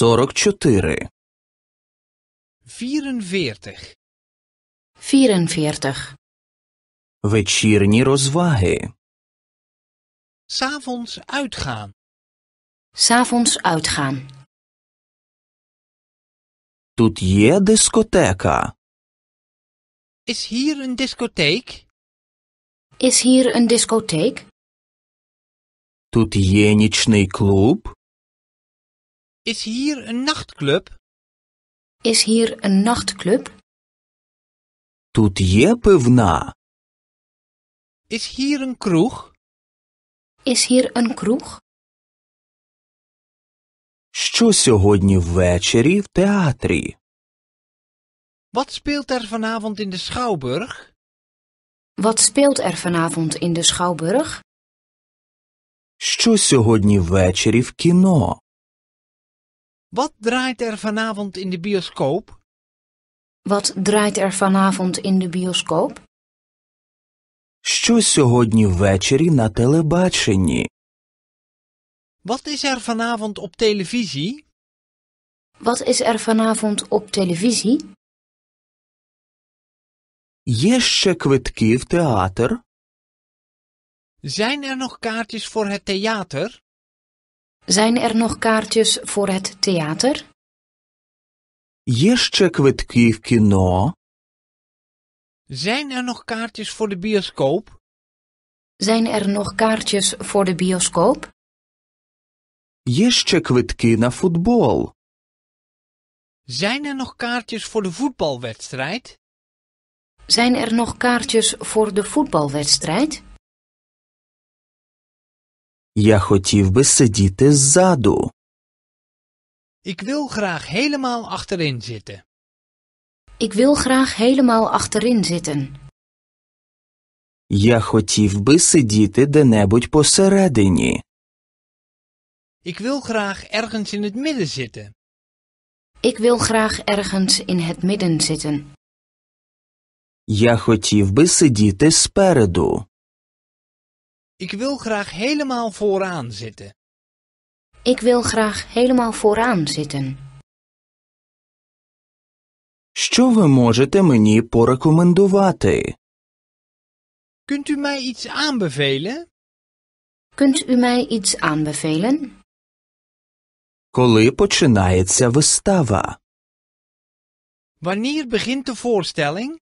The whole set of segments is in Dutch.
44 44 44 Вечірні розваги. S'avonds uitgaan. S'avonds uitgaan. Тут є дискотека. Is hier een discotheek? Is hier een discotheek? Тут є нічний клуб? Is hier een nachtclub? Is hier een nachtclub? Тут є Is hier een kroeg? Is hier een kroeg? Що сьогодні ввечері в театрі? Wat speelt er vanavond in de Schouwburg? Wat speelt er vanavond in de Schouwburg? Що сьогодні ввечері в кіно? Wat draait er vanavond in de bioscoop? Wat draait er vanavond in de bioscoop? Що сьогодні ввечері на телебаченні? Wat is er vanavond op televisie? Wat is er vanavond op televisie? Є ще квитки в театр? Zijn er nog kaartjes voor het theater? Zijn er nog kaartjes voor het theater? Jeszcze kwitki w kino? Zijn er nog kaartjes voor de bioscoop? Zijn er nog kaartjes voor de bioscoop? Jeszcze kwitki na на Zijn er nog kaartjes voor de voetbalwedstrijd? Zijn er nog kaartjes voor de voetbalwedstrijd? Я хотів би сидіти ззаду. Ik wil graag helemaal achterin zitten. Ik wil graag helemaal achterin zitten. Я хотів би сидіти посередині. Ik wil graag ergens in het midden zitten. Ik wil graag ergens in het midden zitten. Я хотів би сидіти спереду. Ik wil graag helemaal vooraan zitten. Ik wil graag helemaal vooraan zitten. Що ви можете мені порекомендувати? Kunt u mij iets aanbevelen? Kunt u mij iets aanbevelen? Коли починається вистава? Wanneer begint de voorstelling?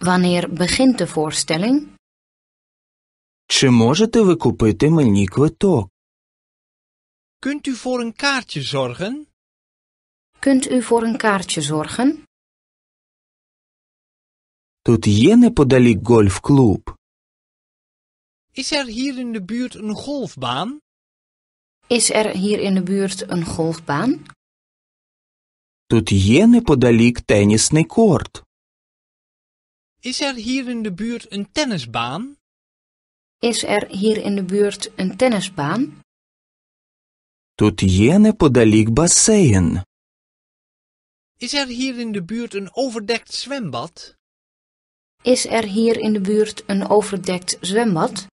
Wanneer begint de voorstelling? Чи можете ви купити мені квиток? Kunt u voor een kaartje zorgen? Kunt u voor een kaartje zorgen? Тут є неподалік гольф-клуб. Is er hier in de buurt een golfbaan? Is er hier in de buurt een golfbaan? Тут є неподалік тенісний корт. Is er hier in de buurt een tennisbaan? Is er hier in de buurt een tennisbaan? Тут є неподалік басейн. Is er hier in de buurt een overdekt zwembad? Is er hier in de buurt een overdekt zwembad?